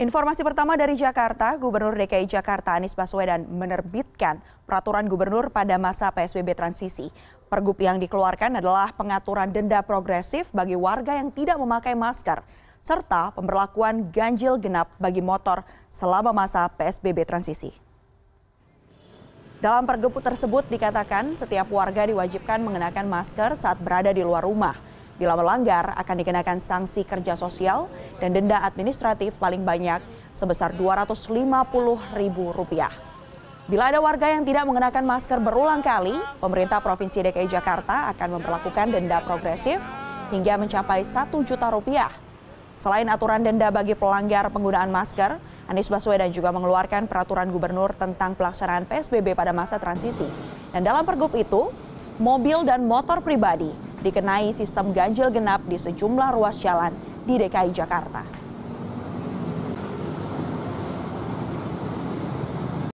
Informasi pertama dari Jakarta, Gubernur DKI Jakarta Anies Baswedan menerbitkan peraturan gubernur pada masa PSBB transisi. Pergub yang dikeluarkan adalah pengaturan denda progresif bagi warga yang tidak memakai masker serta pemberlakuan ganjil genap bagi motor selama masa PSBB transisi. Dalam pergub tersebut dikatakan setiap warga diwajibkan mengenakan masker saat berada di luar rumah. Bila melanggar, akan dikenakan sanksi kerja sosial dan denda administratif paling banyak sebesar Rp250.000. Bila ada warga yang tidak mengenakan masker berulang kali, pemerintah Provinsi DKI Jakarta akan memperlakukan denda progresif hingga mencapai satu juta rupiah. Selain aturan denda bagi pelanggar penggunaan masker, Anies Baswedan juga mengeluarkan peraturan gubernur tentang pelaksanaan PSBB pada masa transisi. Dan dalam pergub itu, mobil dan motor pribadi dikenai sistem ganjil genap di sejumlah ruas jalan di DKI Jakarta.